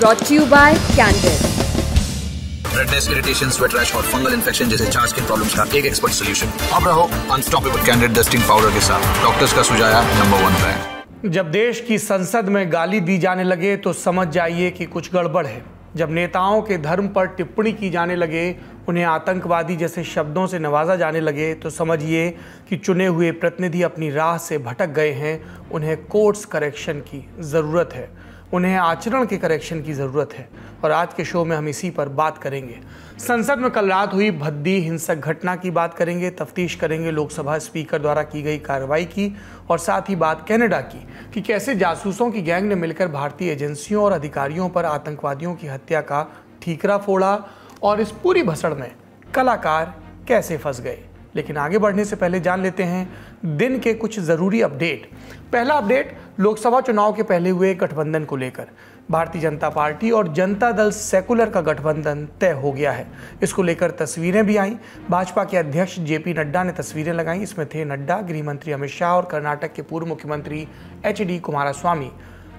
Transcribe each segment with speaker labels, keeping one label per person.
Speaker 1: Brought you by candle redness irritation sweat rash और fungal infection जैसे चार skin problems का एक एक्सपर्ट सोल्यूशन अब रहो अनस्टॉपेबल कैंडेड डस्टिंग पाउडर के साथ डॉक्टर्स का सुझाया नंबर वन पे. जब देश की संसद में गाली दी जाने लगे तो समझ जाइए कि कुछ गड़बड़ है जब नेताओं के धर्म पर टिप्पणी की जाने लगे उन्हें आतंकवादी जैसे शब्दों से नवाजा जाने लगे तो समझिए कि चुने हुए प्रतिनिधि अपनी राह से भटक गए हैं उन्हें कोर्ट्स करेक्शन की ज़रूरत है उन्हें आचरण के करेक्शन की ज़रूरत है और आज के शो में हम इसी पर बात करेंगे संसद में कल रात हुई भद्दी हिंसक घटना की बात करेंगे तफ्तीश करेंगे लोकसभा स्पीकर द्वारा की गई कार्रवाई की और साथ ही बात कनाडा की कि कैसे जासूसों की गैंग ने मिलकर भारतीय एजेंसियों और अधिकारियों पर आतंकवादियों की हत्या का ठीकरा फोड़ा और इस पूरी भसड़ में कलाकार कैसे फंस गए लेकिन आगे बढ़ने से पहले जान लेते हैं दिन के कुछ ज़रूरी अपडेट पहला अपडेट लोकसभा चुनाव के पहले हुए गठबंधन को लेकर भारतीय जनता पार्टी और जनता दल सेकुलर का गठबंधन तय हो गया है इसको लेकर तस्वीरें भी आईं भाजपा के अध्यक्ष जेपी नड्डा ने तस्वीरें लगाई इसमें थे नड्डा गृह मंत्री अमित शाह और कर्नाटक के पूर्व मुख्यमंत्री एच डी कुमारास्वामी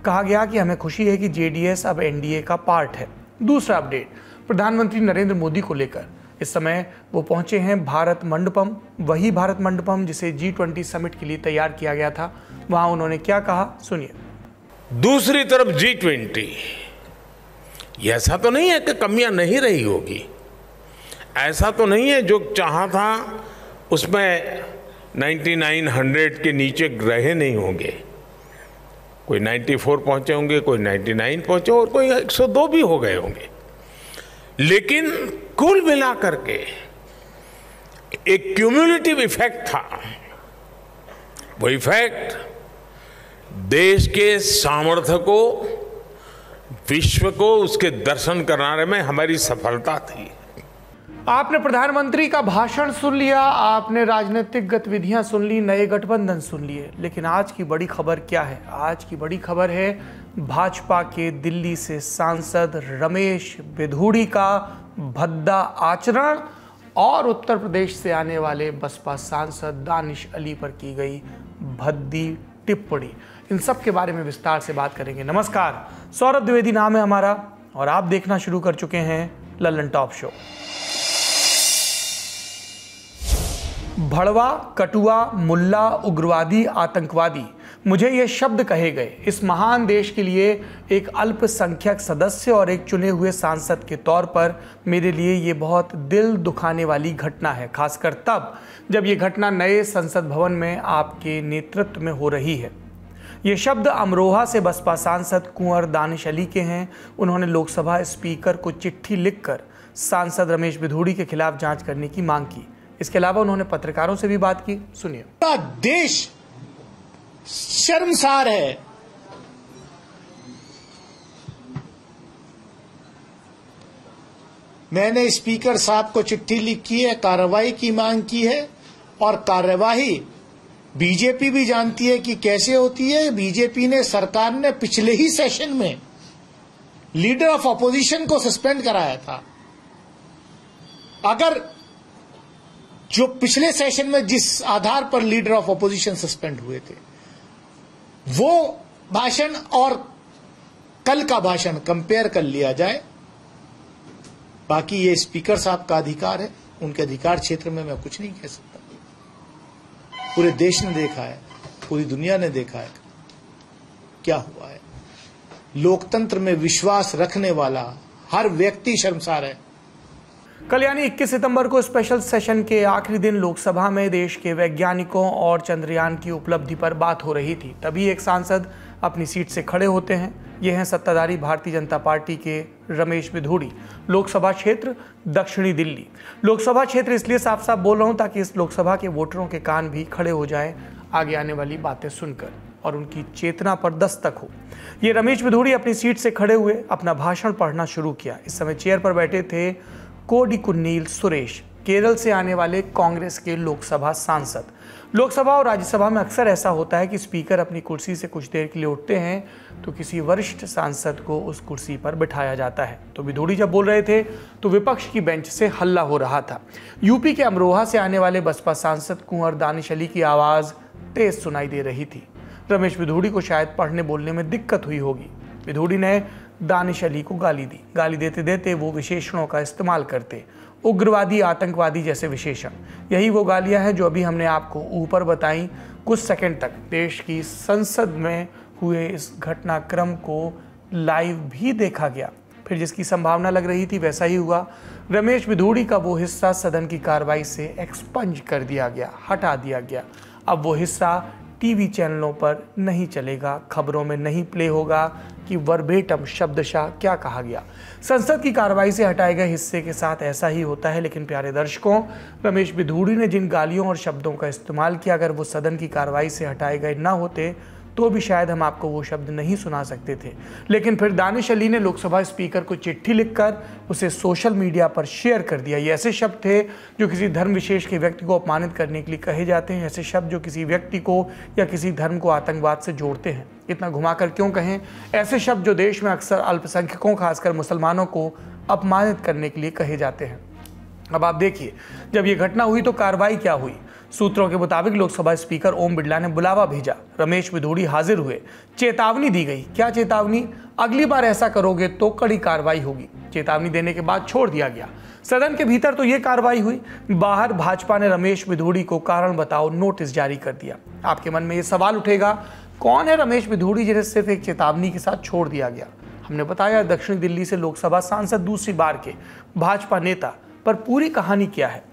Speaker 1: कहा गया कि हमें खुशी है कि जेडीएस अब एनडीए का पार्ट है दूसरा अपडेट प्रधानमंत्री नरेंद्र मोदी को लेकर इस समय वो पहुंचे हैं भारत मंडपम वही भारत मंडपम जिसे जी ट्वेंटी समिट के लिए तैयार किया गया था वहां उन्होंने क्या कहा सुनिए दूसरी तरफ जी ट्वेंटी ऐसा तो नहीं है कि कमियां नहीं रही होगी ऐसा तो नहीं है जो चाहा था उसमें 9900 के नीचे रहे नहीं होंगे कोई 94 पहुंचे होंगे कोई 99 पहुंचे और कोई 102 भी हो गए होंगे लेकिन कुल मिला करके एक क्यूमुलेटिव इफेक्ट था वो इफेक्ट देश के सामर्थ्य को विश्व को उसके दर्शन कराने में हमारी सफलता थी आपने प्रधानमंत्री का भाषण सुन लिया आपने राजनीतिक गतिविधियां सुन ली नए गठबंधन सुन लिए लेकिन आज की बड़ी खबर क्या है आज की बड़ी खबर है भाजपा के दिल्ली से सांसद रमेश बिधूड़ी का भद्दा आचरण और उत्तर प्रदेश से आने वाले बसपा सांसद दानिश अली पर की गई भद्दी टिप्पणी इन सब के बारे में विस्तार से बात करेंगे नमस्कार सौरभ द्विवेदी नाम है हमारा और आप देखना शुरू कर चुके हैं ललन टॉप शो भड़वा कटुआ मुल्ला उग्रवादी आतंकवादी मुझे ये शब्द कहे गए इस महान देश के लिए एक अल्पसंख्यक सदस्य और एक चुने हुए सांसद के तौर पर मेरे लिए ये बहुत दिल दुखाने वाली घटना है खासकर तब जब ये घटना नए संसद भवन में आपके नेतृत्व में हो रही है ये शब्द अमरोहा से बसपा सांसद कुंवर दानिश अली के हैं उन्होंने लोकसभा स्पीकर को चिट्ठी लिखकर सांसद रमेश बिधूड़ी के खिलाफ जांच करने की मांग की इसके अलावा उन्होंने पत्रकारों से भी बात की सुनिए देश शर्मसार है मैंने स्पीकर साहब को चिट्ठी लिखी है कार्रवाई की मांग की है और कार्यवाही बीजेपी भी जानती है कि कैसे होती है बीजेपी ने सरकार ने पिछले ही सेशन में लीडर ऑफ अपोजिशन को सस्पेंड कराया था अगर जो पिछले सेशन में जिस आधार पर लीडर ऑफ अपोजिशन सस्पेंड हुए थे वो भाषण और कल का भाषण कंपेयर कर लिया जाए बाकी ये स्पीकर साहब का अधिकार है उनके अधिकार क्षेत्र में मैं कुछ नहीं कह सकता पूरे देश ने देखा है पूरी दुनिया ने देखा है क्या हुआ है लोकतंत्र में विश्वास रखने वाला हर व्यक्ति शर्मसार है कल यानी 21 सितंबर को स्पेशल सेशन के आखिरी दिन लोकसभा में देश के वैज्ञानिकों और चंद्रयान की उपलब्धि पर बात हो रही थी तभी एक सांसद अपनी सीट से खड़े होते हैं ये हैं सत्ताधारी भारतीय जनता पार्टी के रमेश विधूड़ी लोकसभा क्षेत्र दक्षिणी दिल्ली लोकसभा क्षेत्र इसलिए साफ साफ बोल रहा हूँ ताकि इस लोकसभा के वोटरों के कान भी खड़े हो जाएं आगे आने वाली बातें सुनकर और उनकी चेतना पर दस्तक हो ये रमेश विधूड़ी अपनी सीट से खड़े हुए अपना भाषण पढ़ना शुरू किया इस समय चेयर पर बैठे थे कोडिकुन्नील सुरेश केरल से आने वाले कांग्रेस के लोकसभा सांसद लोकसभा और राज्यसभा में अक्सर ऐसा होता है कि स्पीकर अपनी कुर्सी से कुछ देर के लिए उठते हैं तो किसी वरिष्ठ सांसद को उस कुर्सी पर बिठाया जाता है तो विधोड़ी जब बोल रहे थे तो विपक्ष की बेंच से हल्ला हो रहा था यूपी के अमरोहा से आने वाले बसपा सांसद कुंवर दानिश अली की आवाज़ तेज सुनाई दे रही थी रमेश विधोड़ी को शायद पढ़ने बोलने में दिक्कत हुई होगी विधोड़ी ने दानिश अली को गाली दी गाली देते देते वो विशेषणों का इस्तेमाल करते उग्रवादी आतंकवादी जैसे विशेषण यही वो गालियां हैं जो अभी हमने आपको ऊपर बताई कुछ सेकंड तक देश की संसद में हुए इस घटनाक्रम को लाइव भी देखा गया फिर जिसकी संभावना लग रही थी वैसा ही हुआ रमेश बिधूड़ी का वो हिस्सा सदन की कार्रवाई से एक्सपंज कर दिया गया हटा दिया गया अब वो हिस्सा टीवी चैनलों पर नहीं चलेगा खबरों में नहीं प्ले होगा कि वर्बेटम शब्दशाह क्या कहा गया संसद की कार्रवाई से हटाए गए हिस्से के साथ ऐसा ही होता है लेकिन प्यारे दर्शकों रमेश बिधूड़ी ने जिन गालियों और शब्दों का इस्तेमाल किया अगर वो सदन की कार्रवाई से हटाए गए न होते तो भी शायद हम आपको वो शब्द नहीं सुना सकते थे लेकिन फिर दानिश अली ने लोकसभा स्पीकर को चिट्ठी लिखकर उसे सोशल मीडिया पर शेयर कर दिया ये ऐसे शब्द थे जो किसी धर्म विशेष के व्यक्ति को अपमानित करने के लिए कहे जाते हैं ऐसे शब्द जो किसी व्यक्ति को या किसी धर्म को आतंकवाद से जोड़ते हैं इतना घुमाकर क्यों कहें ऐसे शब्द जो देश में अक्सर अल्पसंख्यकों खासकर मुसलमानों को अपमानित करने के लिए कहे जाते हैं अब आप देखिए जब ये घटना हुई तो कार्रवाई क्या हुई सूत्रों के मुताबिक लोकसभा स्पीकर ओम बिरला ने बुलावा भेजा रमेश विधूड़ी हाजिर हुए चेतावनी दी गई क्या चेतावनी अगली बार ऐसा करोगे तो कड़ी कार्रवाई होगी चेतावनी देने के बाद छोड़ दिया गया सदन के भीतर तो ये कार्रवाई हुई बाहर भाजपा ने रमेश विधूड़ी को कारण बताओ नोटिस जारी कर दिया आपके मन में ये सवाल उठेगा कौन है रमेश विधूड़ी जिन्हें सिर्फ एक चेतावनी के साथ छोड़ दिया गया हमने बताया दक्षिण दिल्ली से लोकसभा सांसद दूसरी बार के भाजपा नेता पर पूरी कहानी क्या है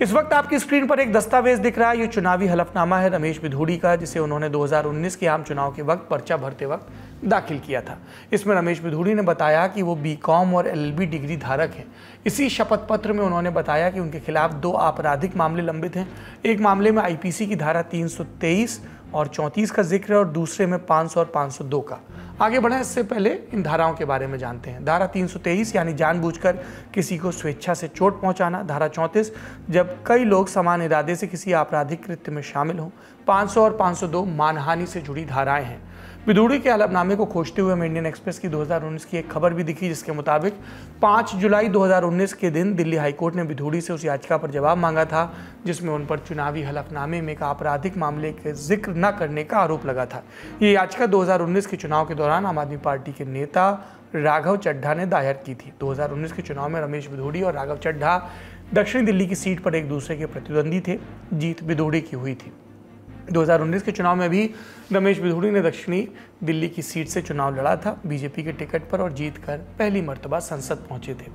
Speaker 1: इस वक्त आपकी स्क्रीन पर एक दस्तावेज दिख रहा है ये चुनावी हलफनामा है रमेश बिधूड़ी का जिसे उन्होंने 2019 के आम चुनाव के वक्त पर्चा भरते वक्त दाखिल किया था इसमें रमेश बिधूड़ी ने बताया कि वो बीकॉम और एलएलबी डिग्री धारक हैं इसी शपथ पत्र में उन्होंने बताया कि उनके खिलाफ दो आपराधिक मामले लंबित हैं एक मामले में आईपीसी की धारा 323 और 34 का जिक्र है और दूसरे में 500 और 502 का आगे बढ़ें इससे पहले इन धाराओं के बारे में जानते हैं धारा 323 यानी जानबूझकर किसी को स्वेच्छा से चोट पहुंचाना धारा 34 जब कई लोग समान इरादे से किसी आपराधिक कृत्य में शामिल हों 500 और 502 मानहानि से जुड़ी धाराएं हैं बिदूड़ी के हलफनामे को खोजते हुए हमें इंडियन एक्सप्रेस की 2019 की एक खबर भी दिखी जिसके मुताबिक 5 जुलाई 2019 के दिन दिल्ली हाईकोर्ट ने बिदूड़ी से उस याचिका पर जवाब मांगा था जिसमें उन पर चुनावी हलफनामे में एक आपराधिक मामले के जिक्र न करने का आरोप लगा था ये याचिका 2019 के चुनाव के दौरान आम आदमी पार्टी के नेता राघव चड्ढा ने दायर की थी दो के चुनाव में रमेश बिधूड़ी और राघव चड्ढा दक्षिणी दिल्ली की सीट पर एक दूसरे के प्रतिद्वंदी थे जीत बिधूड़ी की हुई थी 2019 के चुनाव में भी रमेश बिधूड़ी ने दक्षिणी दिल्ली की सीट से चुनाव लड़ा था बीजेपी के टिकट पर और जीत कर पहली मर्तबा संसद पहुंचे थे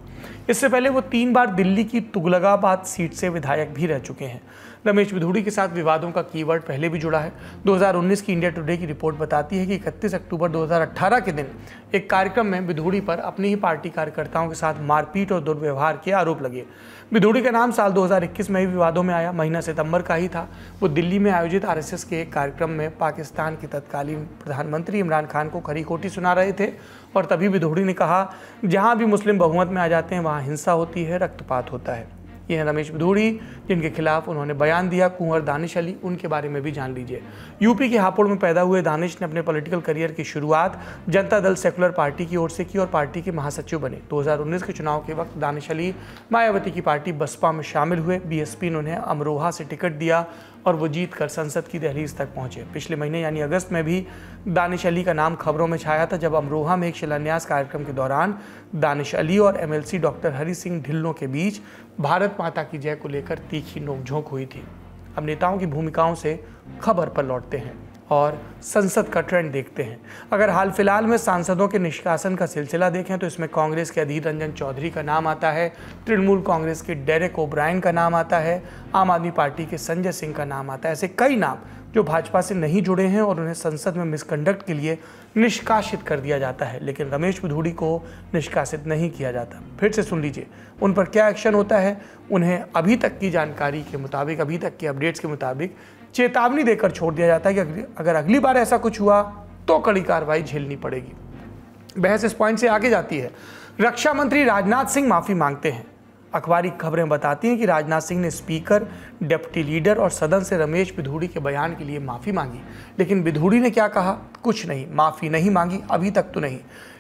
Speaker 1: इससे पहले वो तीन बार दिल्ली की तुगलकाबाद सीट से विधायक भी रह चुके हैं रमेश विधूड़ी के साथ विवादों का कीवर्ड पहले भी जुड़ा है 2019 की इंडिया टुडे की रिपोर्ट बताती है कि इकतीस अक्टूबर 2018 के दिन एक कार्यक्रम में विधूड़ी पर अपनी ही पार्टी कार्यकर्ताओं के साथ मारपीट और दुर्व्यवहार के आरोप लगे विधूड़ी का नाम साल 2021 में ही विवादों में आया महीना सितंबर का ही था वो दिल्ली में आयोजित आर के एक कार्यक्रम में पाकिस्तान के तत्कालीन प्रधानमंत्री इमरान खान को खरी खोटी सुना रहे थे और तभी विधूड़ी ने कहा जहाँ भी मुस्लिम बहुमत में आ जाते हैं वहाँ हिंसा होती है रक्तपात होता है ये हैं रमेश भदूड़ी जिनके खिलाफ उन्होंने बयान दिया कुंवर दानिश अली उनके बारे में भी जान लीजिए यूपी के हापुड़ में पैदा हुए दानिश ने अपने पॉलिटिकल करियर की शुरुआत जनता दल सेकुलर पार्टी की ओर से की और पार्टी के महासचिव बने 2019 के चुनाव के वक्त दानिश अली मायावती की पार्टी बसपा में शामिल हुए बीएसपी ने उन्हें अमरोहा से टिकट दिया और वो जीत कर संसद की दहलीज तक पहुंचे पिछले महीने यानी अगस्त में भी दानिश अली का नाम खबरों में छाया था जब अमरोहा में एक शिलान्यास कार्यक्रम के दौरान दानिश अली और एमएलसी डॉक्टर हरि सिंह ढिल्लों के बीच भारत माता की जय को लेकर तीखी नोकझोंक हुई थी अब नेताओं की भूमिकाओं से खबर पर लौटते हैं और संसद का ट्रेंड देखते हैं अगर हाल फिलहाल में सांसदों के निष्कासन का सिलसिला देखें तो इसमें कांग्रेस के अधीर रंजन चौधरी का नाम आता है तृणमूल कांग्रेस के डेरेक ओब्रायन का नाम आता है आम आदमी पार्टी के संजय सिंह का नाम आता है ऐसे कई नाम जो भाजपा से नहीं जुड़े हैं और उन्हें संसद में मिसकंडक्ट के लिए निष्कासित कर दिया जाता है लेकिन रमेश भधूड़ी को निष्कासित नहीं किया जाता फिर से सुन लीजिए उन पर क्या एक्शन होता है उन्हें अभी तक की जानकारी के मुताबिक अभी तक की अपडेट्स के मुताबिक चेतावनी देकर छोड़ दिया जाता है कि अगर अगली बार ऐसा कुछ हुआ तो कड़ी कार्रवाई झेलनी पड़ेगी बहस इस पॉइंट से आगे जाती है रक्षा मंत्री राजनाथ सिंह माफ़ी मांगते हैं अखबारी खबरें बताती हैं कि राजनाथ सिंह ने स्पीकर डिप्टी लीडर और सदन से रमेश बिधूड़ी के बयान के लिए माफ़ी मांगी लेकिन बिधूड़ी ने क्या कहा कुछ नहीं माफ़ी नहीं मांगी अभी तक तो नहीं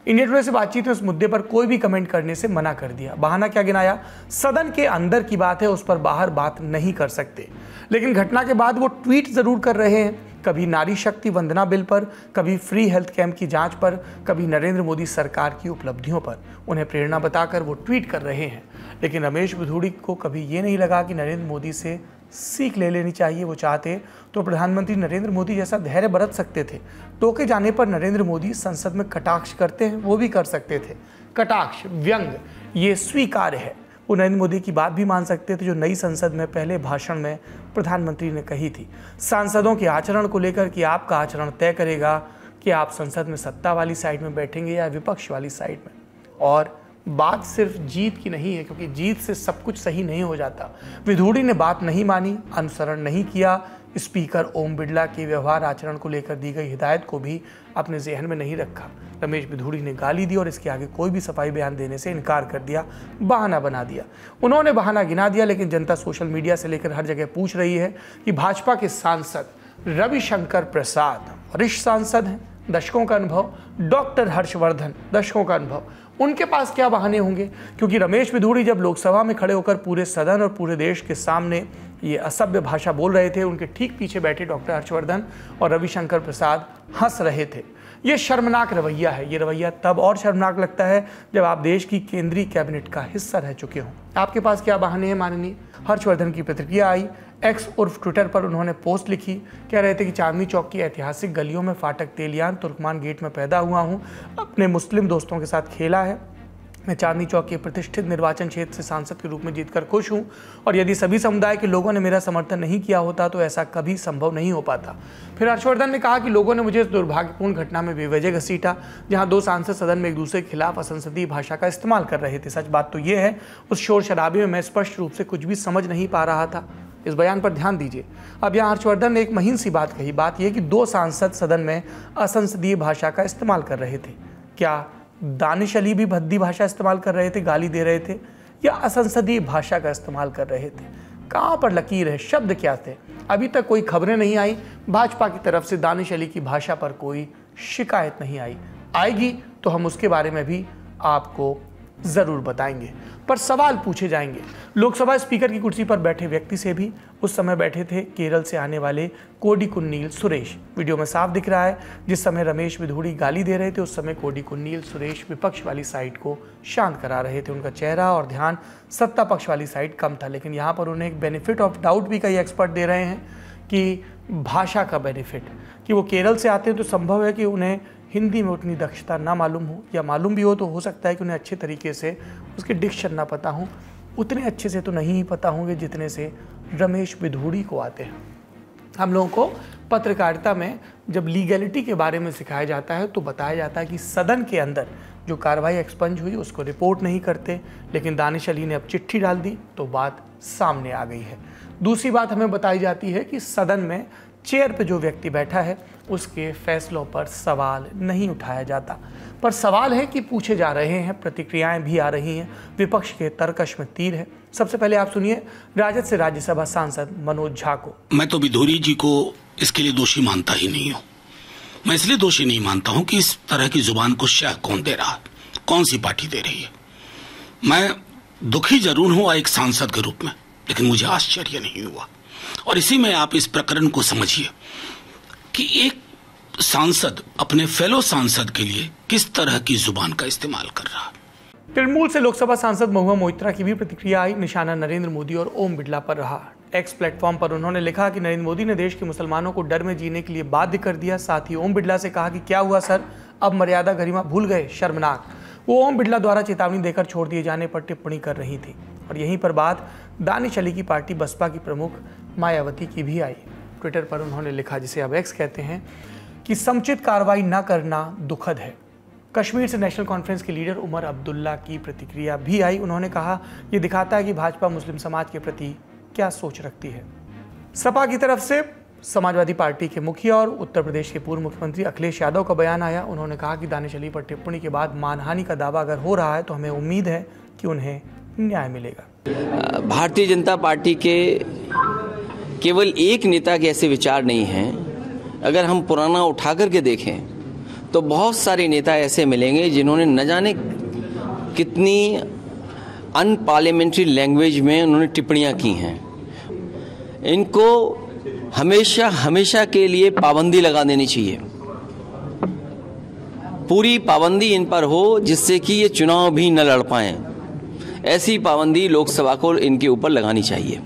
Speaker 1: इंडिया टुडे से बातचीत में उस मुद्दे पर कोई भी कमेंट करने से मना कर दिया बहाना क्या गिनाया सदन के अंदर की बात है उस पर बाहर बात नहीं कर सकते लेकिन घटना के बाद वो ट्वीट ज़रूर कर रहे हैं कभी नारी शक्ति वंदना बिल पर कभी फ्री हेल्थ कैंप की जांच पर कभी नरेंद्र मोदी सरकार की उपलब्धियों पर उन्हें प्रेरणा बताकर वो ट्वीट कर रहे हैं लेकिन रमेश भदूड़ी को कभी ये नहीं लगा कि नरेंद्र मोदी से सीख ले लेनी चाहिए वो चाहते तो प्रधानमंत्री नरेंद्र मोदी जैसा धैर्य बरत सकते थे टोके जाने पर नरेंद्र मोदी संसद में कटाक्ष करते हैं वो भी कर सकते थे कटाक्ष व्यंग ये स्वीकार्य है वो नरेंद्र मोदी की बात भी मान सकते थे जो नई संसद में पहले भाषण में प्रधानमंत्री ने कही थी सांसदों के आचरण को लेकर कि आपका आचरण तय करेगा कि आप संसद में सत्ता वाली साइड में बैठेंगे या विपक्ष वाली साइड में और बात सिर्फ जीत की नहीं है क्योंकि जीत से सब कुछ सही नहीं हो जाता विधूड़ी ने बात नहीं मानी अनुसरण नहीं किया स्पीकर ओम बिड़ला के व्यवहार आचरण को लेकर दी गई हिदायत को भी अपने जहन में नहीं रखा रमेश भिधूड़ी ने गाली दी और इसके आगे कोई भी सफाई बयान देने से इनकार कर दिया बहाना बना दिया उन्होंने बहाना गिना दिया लेकिन जनता सोशल मीडिया से लेकर हर जगह पूछ रही है कि भाजपा के सांसद रविशंकर प्रसाद वरिष्ठ सांसद हैं दशकों का अनुभव डॉक्टर हर्षवर्धन दशकों का अनुभव उनके पास क्या बहाने होंगे क्योंकि रमेश विधूड़ी जब लोकसभा में खड़े होकर पूरे सदन और पूरे देश के सामने ये असभ्य भाषा बोल रहे थे उनके ठीक पीछे बैठे डॉक्टर हर्षवर्धन और रविशंकर प्रसाद हंस रहे थे ये शर्मनाक रवैया है ये रवैया तब और शर्मनाक लगता है जब आप देश की केंद्रीय कैबिनेट का हिस्सा रह चुके हों आपके पास क्या बहाने हैं माननीय हर्षवर्धन की प्रतिक्रिया आई एक्स उर्फ ट्विटर पर उन्होंने पोस्ट लिखी कह रहे थे कि चांदनी चौक की ऐतिहासिक गलियों में फाटक तेलियान तुर्कमान गेट में पैदा हुआ हूँ अपने मुस्लिम दोस्तों के साथ खेला है मैं चांदनी चौक के प्रतिष्ठित निर्वाचन क्षेत्र से सांसद के रूप में जीतकर खुश हूँ और यदि सभी समुदाय के लोगों ने मेरा समर्थन नहीं किया होता तो ऐसा कभी संभव नहीं हो पाता फिर हर्षवर्धन ने कहा कि लोगों ने मुझे इस दुर्भाग्यपूर्ण घटना में बेवजह घसीटा जहाँ दो सांसद सदन में एक दूसरे के खिलाफ असंसदीय भाषा का इस्तेमाल कर रहे थे सच बात तो ये है उस शोर शराबे में मैं स्पष्ट रूप से कुछ भी समझ नहीं पा रहा था इस बयान पर ध्यान दीजिए अब यहाँ हर्षवर्धन ने एक महीन सी बात कही बात यह कि दो सांसद सदन में असंसदीय भाषा का इस्तेमाल कर रहे थे क्या दानिश अली भी भद्दी भाषा इस्तेमाल कर रहे थे गाली दे रहे थे या असंसदीय भाषा का इस्तेमाल कर रहे थे कहाँ पर लकीर है शब्द क्या थे अभी तक कोई खबरें नहीं आई भाजपा की तरफ से दानिश अली की भाषा पर कोई शिकायत नहीं आई आएगी तो हम उसके बारे में भी आपको ज़रूर बताएंगे पर सवाल पूछे जाएंगे लोकसभा स्पीकर की कुर्सी पर बैठे व्यक्ति से भी उस समय बैठे थे केरल से आने वाले कोडी कुन्नील सुरेश वीडियो में साफ दिख रहा है जिस समय रमेश विधूड़ी गाली दे रहे थे उस समय कोडी कुन्नील सुरेश विपक्ष वाली साइड को शांत करा रहे थे उनका चेहरा और ध्यान सत्ता पक्ष वाली साइड कम था लेकिन यहाँ पर उन्हें एक बेनिफिट ऑफ डाउट भी कई एक्सपर्ट दे रहे हैं कि भाषा का बेनिफिट कि वो केरल से आते हैं तो संभव है कि उन्हें हिंदी में उतनी दक्षता ना मालूम हो या मालूम भी हो तो हो सकता है कि उन्हें अच्छे तरीके से उसके डिक्शन ना पता हो उतने अच्छे से तो नहीं ही पता होंगे जितने से रमेश विधूड़ी को आते हैं हम लोगों को पत्रकारिता में जब लीगैलिटी के बारे में सिखाया जाता है तो बताया जाता है कि सदन के अंदर जो कार्रवाई एक्सपंज हुई उसको रिपोर्ट नहीं करते लेकिन दानिश अली ने अब चिट्ठी डाल दी तो बात सामने आ गई है दूसरी बात हमें बताई जाती है कि सदन में चेयर पे जो व्यक्ति बैठा है उसके फैसलों पर सवाल नहीं उठाया जाता पर सवाल है कि पूछे जा रहे हैं प्रतिक्रियाएं भी आ रही हैं विपक्ष के तर्कश में तीर है सबसे पहले आप सुनिए राजद से राज्यसभा सांसद मनोज झा को मैं तो विधोरी जी को इसके लिए दोषी मानता ही नहीं हूँ मैं इसलिए दोषी नहीं मानता हूँ कि इस तरह की जुबान को शह कौन दे रहा कौन सी पार्टी दे रही है मैं दुखी जरूर हूँ एक सांसद के रूप में लेकिन मुझे आश्चर्य नहीं हुआ और इसी में आप इस प्रकरण को समझिए कि एक सांसद अपने फेलो सांसद के लिए किस तरह की जुबान का इस्तेमाल कर रहा तृणमूल से लोकसभा सांसद महुआ मोहित्रा की भी प्रतिक्रिया आई निशाना नरेंद्र मोदी और ओम बिड़ला पर रहा एक्स प्लेटफॉर्म पर उन्होंने लिखा कि नरेंद्र मोदी ने देश के मुसलमानों को डर में जीने के लिए बाध्य कर दिया साथ ही ओम बिड़ला से कहा कि क्या हुआ सर अब मर्यादा गरिमा भूल गए शर्मनाक वो ओम बिड़ला द्वारा चेतावनी देकर छोड़ दिए जाने पर टिप्पणी कर रही थी और यहीं पर बात दानिश अली की पार्टी बसपा की प्रमुख मायावती की भी आई ट्विटर पर उन्होंने लिखा जिसे अब एक्स कहते हैं कि समुचित कार्रवाई न करना दुखद है कश्मीर से नेशनल कॉन्फ्रेंस के लीडर उमर अब्दुल्ला की प्रतिक्रिया भी आई उन्होंने कहा यह दिखाता है कि भाजपा मुस्लिम समाज के प्रति क्या सोच रखती है सपा की तरफ से समाजवादी पार्टी के मुखिया और उत्तर प्रदेश के पूर्व मुख्यमंत्री अखिलेश यादव का बयान आया उन्होंने कहा कि दानिश अली पर टिप्पणी के बाद मानहानि का दावा अगर हो रहा है तो हमें उम्मीद है कि उन्हें न्याय मिलेगा भारतीय जनता पार्टी के केवल एक नेता के ऐसे विचार नहीं हैं अगर हम पुराना उठा करके देखें तो बहुत सारे नेता ऐसे मिलेंगे जिन्होंने न जाने कितनी अनपार्लियामेंट्री लैंग्वेज में उन्होंने टिप्पणियाँ की हैं इनको हमेशा हमेशा के लिए पाबंदी लगा देनी चाहिए पूरी पाबंदी इन पर हो जिससे कि ये चुनाव भी न लड़ पाएँ ऐसी पाबंदी लोकसभा को इनके ऊपर लगानी चाहिए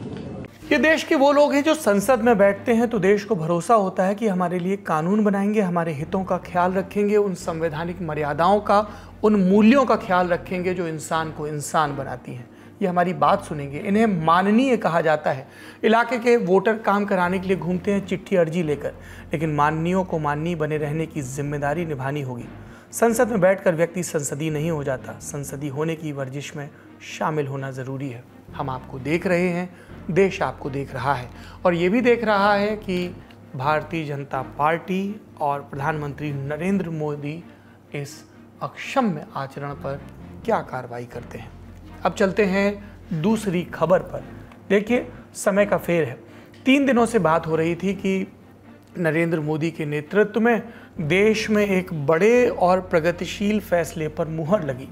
Speaker 1: ये देश के वो लोग हैं जो संसद में बैठते हैं तो देश को भरोसा होता है कि हमारे लिए कानून बनाएंगे हमारे हितों का ख्याल रखेंगे उन संवैधानिक मर्यादाओं का उन मूल्यों का ख्याल रखेंगे जो इंसान को इंसान बनाती हैं ये हमारी बात सुनेंगे इन्हें माननीय कहा जाता है इलाके के वोटर काम कराने के लिए घूमते हैं चिट्ठी अर्जी लेकर लेकिन माननीयों को माननीय बने रहने की जिम्मेदारी निभानी होगी संसद में बैठकर व्यक्ति संसदीय नहीं हो जाता संसदीय होने की वर्जिश में शामिल होना ज़रूरी है हम आपको देख रहे हैं देश आपको देख रहा है और ये भी देख रहा है कि भारतीय जनता पार्टी और प्रधानमंत्री नरेंद्र मोदी इस अक्षम्य आचरण पर क्या कार्रवाई करते हैं अब चलते हैं दूसरी खबर पर देखिए समय का फेर है तीन दिनों से बात हो रही थी कि नरेंद्र मोदी के नेतृत्व में देश में एक बड़े और प्रगतिशील फैसले पर मुहर लगी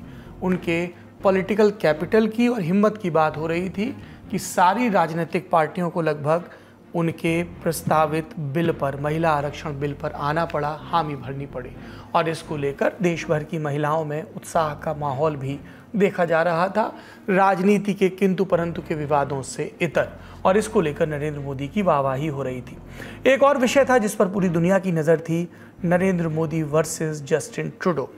Speaker 1: उनके पॉलिटिकल कैपिटल की और हिम्मत की बात हो रही थी कि सारी राजनीतिक पार्टियों को लगभग उनके प्रस्तावित बिल पर महिला आरक्षण बिल पर आना पड़ा हामी भरनी पड़ी और इसको लेकर देश भर की महिलाओं में उत्साह का माहौल भी देखा जा रहा था राजनीति के किंतु परंतु के विवादों से इतर और इसको लेकर नरेंद्र मोदी की वाहवाही हो रही थी एक और विषय था जिस पर पूरी दुनिया की नज़र थी Narendra Modi versus Justin Trudeau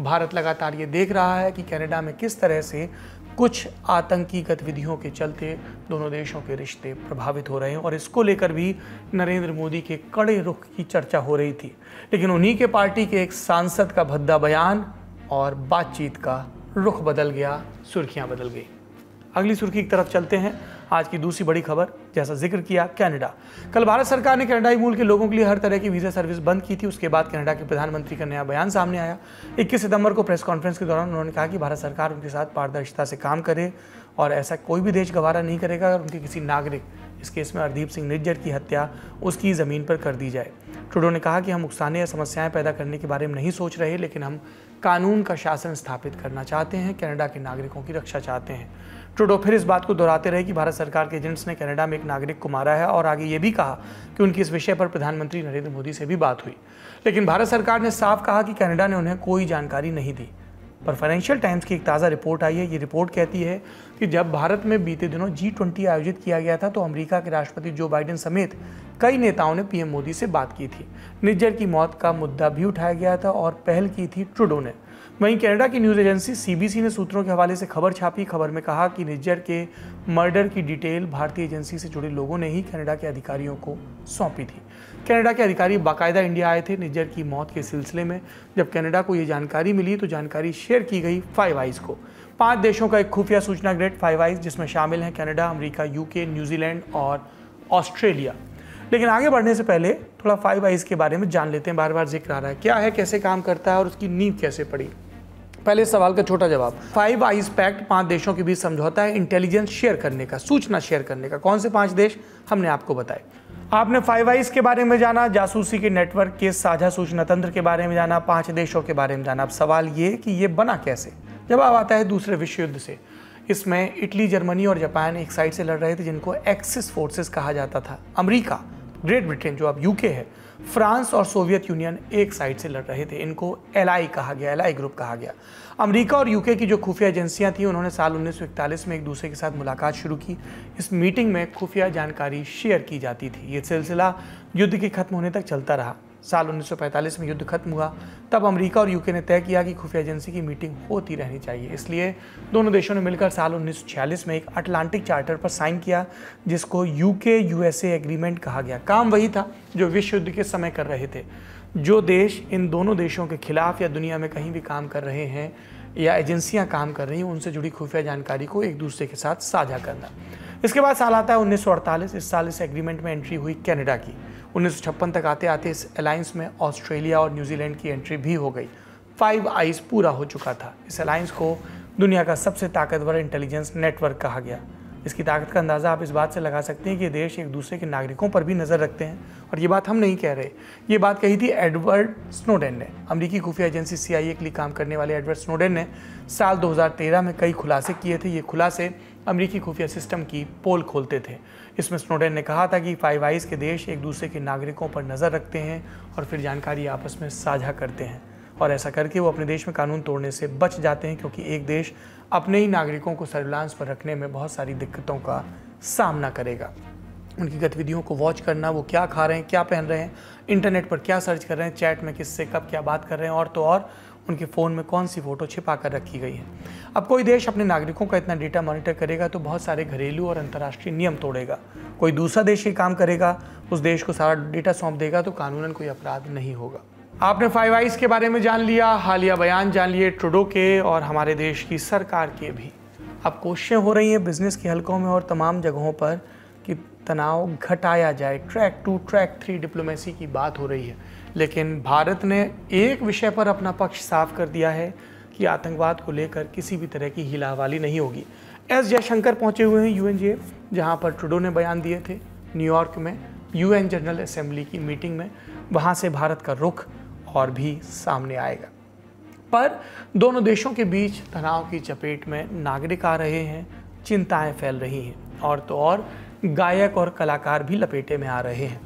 Speaker 1: Bharat लगातार ये देख रहा है कि कनाडा में किस तरह से कुछ आतंकी गतिविधियों के चलते दोनों देशों के रिश्ते प्रभावित हो रहे हैं और इसको लेकर भी नरेंद्र मोदी के कड़े रुख की चर्चा हो रही थी लेकिन उन्हीं के पार्टी के एक सांसद का भद्दा बयान और बातचीत का रुख बदल गया सुर्खियां बदल गई अगली सुर्खी की तरफ चलते हैं आज की दूसरी बड़ी खबर जैसा जिक्र किया कनाडा कल भारत सरकार ने कनाडाई मूल के लोगों के लिए हर तरह की वीज़ा सर्विस बंद की थी उसके बाद कनाडा के प्रधानमंत्री का नया बयान सामने आया इक्कीस सितंबर को प्रेस कॉन्फ्रेंस के दौरान उन्होंने कहा कि भारत सरकार उनके साथ पारदर्शिता से काम करे और ऐसा कोई भी देश गवारा नहीं करेगा और उनके किसी नागरिक इस केस में हरदीप सिंह निज्जर की हत्या उसकी ज़मीन पर कर दी जाए ट्रूडो ने कहा कि हम उकसाने या समस्याएं पैदा करने के बारे में नहीं सोच रहे लेकिन हम कानून का शासन स्थापित करना चाहते हैं कनाडा के नागरिकों की रक्षा चाहते हैं ट्रूडो फिर इस बात को दोहराते रहे कि भारत सरकार के एजेंट्स ने कनाडा में एक नागरिक को मारा है और आगे ये भी कहा कि उनकी इस विषय पर प्रधानमंत्री नरेंद्र मोदी से भी बात हुई लेकिन भारत सरकार ने साफ कहा कि कनाडा ने उन्हें कोई जानकारी नहीं दी पर फाइनेंशियल टाइम्स की एक ताज़ा रिपोर्ट आई है ये रिपोर्ट कहती है कि जब भारत में बीते दिनों जी ट्वेंटी आयोजित किया गया था तो अमेरिका के राष्ट्रपति जो बाइडेन समेत कई नेताओं ने पीएम मोदी से बात की थी निज्जर की मौत का मुद्दा भी उठाया गया था और पहल की थी ट्रूडो ने वहीं कनाडा की न्यूज़ एजेंसी सीबीसी ने सूत्रों के हवाले से खबर छापी खबर में कहा कि निज्जर के मर्डर की डिटेल भारतीय एजेंसी से जुड़े लोगों ने ही कनाडा के अधिकारियों को सौंपी थी कनाडा के अधिकारी बाकायदा इंडिया आए थे निज्जर की मौत के सिलसिले में जब कनाडा को ये जानकारी मिली तो जानकारी शेयर की गई फाइव आइज को पांच देशों का एक खुफिया सूचना ग्रेड फाइव आइज जिसमें शामिल हैं कनाडा अमरीका यूके न्यूजीलैंड और ऑस्ट्रेलिया लेकिन आगे बढ़ने से पहले थोड़ा फाइव आइज़ के बारे में जान लेते हैं बार बार जिक्र आ रहा है क्या है कैसे काम करता है और उसकी नींव कैसे पड़ी पहले सवाल का छोटा जवाब फाइव आइज पैक्ट पांच देशों के बीच समझौता है इंटेलिजेंस शेयर करने का सूचना शेयर करने का कौन से पांच देश हमने आपको बताए आपने फाइव आइज के बारे में जाना जासूसी के नेटवर्क के साझा सूचना तंत्र के बारे में जाना पांच देशों के बारे में जाना अब सवाल ये कि ये बना कैसे जवाब आता है दूसरे विश्व युद्ध से इसमें इटली जर्मनी और जापान एक साइड से लड़ रहे थे जिनको एक्सिस फोर्सेस कहा जाता था अमरीका ग्रेट ब्रिटेन जो अब यूके है फ्रांस और सोवियत यूनियन एक साइड से लड़ रहे थे इनको एल कहा गया एल ग्रुप कहा गया अमेरिका और यूके की जो खुफिया एजेंसियां थी उन्होंने साल 1941 में एक दूसरे के साथ मुलाकात शुरू की इस मीटिंग में खुफिया जानकारी शेयर की जाती थी ये सिलसिला युद्ध के खत्म होने तक चलता रहा साल 1945 में युद्ध खत्म हुआ तब अमेरिका और यूके ने तय किया कि खुफिया एजेंसी की मीटिंग होती रहनी चाहिए इसलिए दोनों देशों ने मिलकर साल 1946 में एक अटलांटिक चार्टर पर साइन किया जिसको यूके यूएसए एग्रीमेंट कहा गया काम वही था जो विश्व युद्ध के समय कर रहे थे जो देश इन दोनों देशों के खिलाफ या दुनिया में कहीं भी काम कर रहे हैं या एजेंसियां काम कर रही हैं उनसे जुड़ी खुफिया जानकारी को एक दूसरे के साथ साझा करना इसके बाद साल आता है उन्नीस इस साल इस एग्रीमेंट में एंट्री हुई कैनेडा की उन्नीस तक आते आते इस अलायंस में ऑस्ट्रेलिया और न्यूजीलैंड की एंट्री भी हो गई फाइव आइज पूरा हो चुका था इस अलायंस को दुनिया का सबसे ताकतवर इंटेलिजेंस नेटवर्क कहा गया इसकी ताकत का अंदाज़ा आप इस बात से लगा सकते हैं कि देश एक दूसरे के नागरिकों पर भी नज़र रखते हैं और ये बात हम नहीं कह रहे ये बात कही थी एडवर्ड स्नोडेन ने अमरीकी खुफिया एजेंसी सीआईए के लिए काम करने वाले एडवर्ड स्नोडेन ने साल 2013 में कई खुलासे किए थे ये खुलासे अमरीकी खुफिया सिस्टम की पोल खोलते थे इसमें स्नोडेन ने कहा था कि फाइव आइज़ के देश एक दूसरे के नागरिकों पर नज़र रखते हैं और फिर जानकारी आपस में साझा करते हैं और ऐसा करके वो अपने देश में कानून तोड़ने से बच जाते हैं क्योंकि एक देश अपने ही नागरिकों को सर्विलांस पर रखने में बहुत सारी दिक्कतों का सामना करेगा उनकी गतिविधियों को वॉच करना वो क्या खा रहे हैं क्या पहन रहे हैं इंटरनेट पर क्या सर्च कर रहे हैं चैट में किससे कब क्या बात कर रहे हैं और तो और उनके फ़ोन में कौन सी फ़ोटो छिपा कर रखी गई है अब कोई देश अपने नागरिकों का इतना डेटा मॉनिटर करेगा तो बहुत सारे घरेलू और अंतर्राष्ट्रीय नियम तोड़ेगा कोई दूसरा देश ये काम करेगा उस देश को सारा डेटा सौंप देगा तो कानूनन कोई अपराध नहीं होगा आपने फाइव आइज के बारे में जान लिया हालिया बयान जान लिए ट्रूडो के और हमारे देश की सरकार के भी अब कोशिशें हो रही हैं बिजनेस के हलकों में और तमाम जगहों पर कि तनाव घटाया जाए track two track three diplomacy की बात हो रही है लेकिन भारत ने एक विषय पर अपना पक्ष साफ कर दिया है कि आतंकवाद को लेकर किसी भी तरह की हिलावाली नहीं होगी एस जयशंकर पहुंचे हुए हैं यूएनजीए जहां पर ट्रूडो ने बयान दिए थे न्यूयॉर्क में यूएन जनरल असेंबली की मीटिंग में वहां से भारत का रुख और भी सामने आएगा पर दोनों देशों के बीच तनाव की चपेट में नागरिक आ रहे हैं चिंताएं फैल रही हैं और तो और गायक और कलाकार भी लपेटे में आ रहे हैं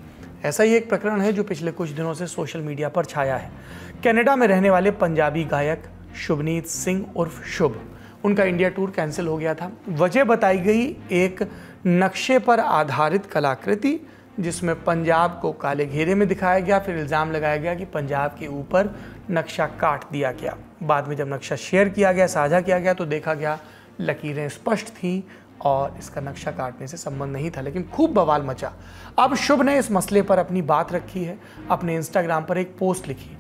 Speaker 1: ऐसा ही एक प्रकरण है जो पिछले कुछ दिनों से सोशल मीडिया पर छाया है कनाडा में रहने वाले पंजाबी गायक शुभनीत सिंह उर्फ शुभ उनका इंडिया टूर कैंसिल हो गया था वजह बताई गई एक नक्शे पर आधारित कलाकृति जिसमें पंजाब को काले घेरे में दिखाया गया फिर इल्ज़ाम लगाया गया कि पंजाब के ऊपर नक्शा काट दिया गया बाद में जब नक्शा शेयर किया गया साझा किया गया तो देखा गया लकीरें स्पष्ट थीं और इसका नक्शा काटने से संबंध नहीं था लेकिन खूब बवाल मचा अब शुभ ने इस मसले पर अपनी बात रखी है अपने इंस्टाग्राम पर एक पोस्ट लिखी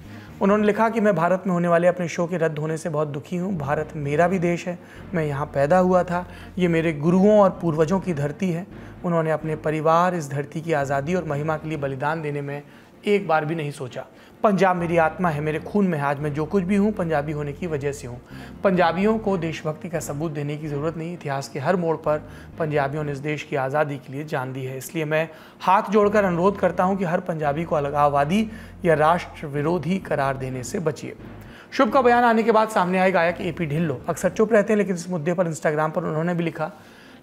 Speaker 1: उन्होंने लिखा कि मैं भारत में होने वाले अपने शो के रद्द होने से बहुत दुखी हूँ भारत मेरा भी देश है मैं यहाँ पैदा हुआ था ये मेरे गुरुओं और पूर्वजों की धरती है उन्होंने अपने परिवार इस धरती की आज़ादी और महिमा के लिए बलिदान देने में एक बार भी नहीं सोचा पंजाब मेरी आत्मा है मेरे खून में है आज मैं जो कुछ भी हूँ पंजाबी होने की वजह से हूँ पंजाबियों को देशभक्ति का सबूत देने की ज़रूरत नहीं इतिहास के हर मोड़ पर पंजाबियों ने इस देश की आज़ादी के लिए जान दी है इसलिए मैं हाथ जोड़कर अनुरोध करता हूँ कि हर पंजाबी को अलगाववादी या राष्ट्र विरोधी करार देने से बचिए शुभ का बयान आने के बाद सामने आए गायक ए पी ढिल्लो अक्सर चुप रहते हैं लेकिन इस मुद्दे पर इंस्टाग्राम पर उन्होंने भी लिखा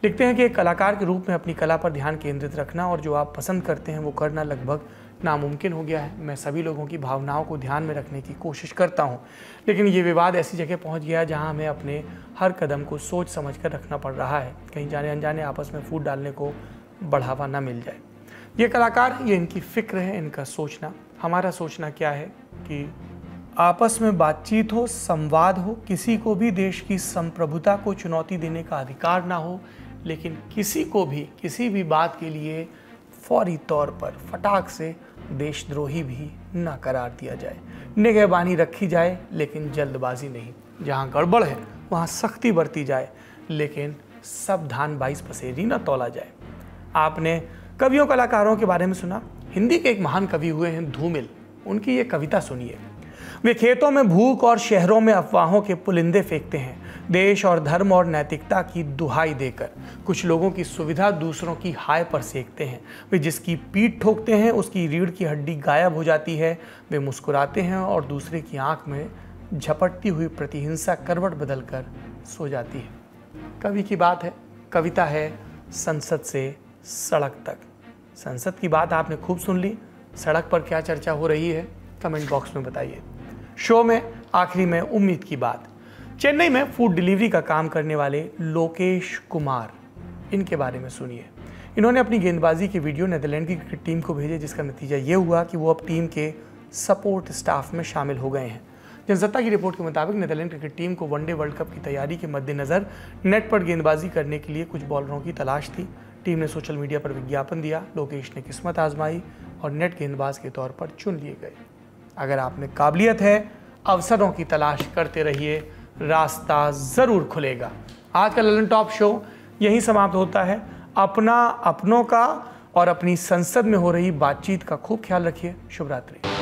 Speaker 1: लिखते हैं कि एक कलाकार के रूप में अपनी कला पर ध्यान केंद्रित रखना और जो आप पसंद करते हैं वो करना लगभग नामुमकिन हो गया है मैं सभी लोगों की भावनाओं को ध्यान में रखने की कोशिश करता हूँ लेकिन ये विवाद ऐसी जगह पहुँच गया है जहाँ हमें अपने हर कदम को सोच समझ कर रखना पड़ रहा है कहीं जाने अनजाने आपस में फूट डालने को बढ़ावा ना मिल जाए ये कलाकार ये इनकी फ़िक्र है इनका सोचना हमारा सोचना क्या है कि आपस में बातचीत हो संवाद हो किसी को भी देश की संप्रभुता को चुनौती देने का अधिकार ना हो लेकिन किसी को भी किसी भी बात के लिए फौरी तौर पर फटाक से देशद्रोही भी ना करार दिया जाए निगहबानी रखी जाए लेकिन जल्दबाजी नहीं जहाँ गड़बड़ है वहाँ सख्ती बरती जाए लेकिन सब धान बाईस पसेरी ना तोला जाए आपने कवियों कलाकारों के बारे में सुना हिंदी के एक महान कवि हुए हैं धूमिल उनकी ये कविता सुनिए वे खेतों में भूख और शहरों में अफवाहों के पुलिंदे फेंकते हैं देश और धर्म और नैतिकता की दुहाई देकर कुछ लोगों की सुविधा दूसरों की हाय पर सेकते हैं वे जिसकी पीठ ठोकते हैं उसकी रीढ़ की हड्डी गायब हो जाती है वे मुस्कुराते हैं और दूसरे की आंख में झपटती हुई प्रतिहिंसा करवट बदल कर सो जाती है कवि की बात है कविता है संसद से सड़क तक संसद की बात आपने खूब सुन ली सड़क पर क्या चर्चा हो रही है कमेंट बॉक्स में बताइए शो में आखिरी में उम्मीद की बात चेन्नई में फूड डिलीवरी का काम करने वाले लोकेश कुमार इनके बारे में सुनिए इन्होंने अपनी गेंदबाजी की वीडियो नेदरलैंड की क्रिकेट टीम को भेजे जिसका नतीजा ये हुआ कि वो अब टीम के सपोर्ट स्टाफ में शामिल हो गए हैं जनसत्ता की रिपोर्ट के मुताबिक नेदरलैंड क्रिकेट टीम को वनडे वर्ल्ड कप की तैयारी के मद्देनज़र नेट पर गेंदबाजी करने के लिए कुछ बॉलरों की तलाश थी टीम ने सोशल मीडिया पर विज्ञापन दिया लोकेश ने किस्मत आजमाई और नेट गेंदबाज के तौर पर चुन लिए गए अगर आप में काबिलियत है अवसरों की तलाश करते रहिए रास्ता ज़रूर खुलेगा आज का ललन टॉप शो यही समाप्त होता है अपना अपनों का और अपनी संसद में हो रही बातचीत का खूब ख्याल रखिए शुभरात्रि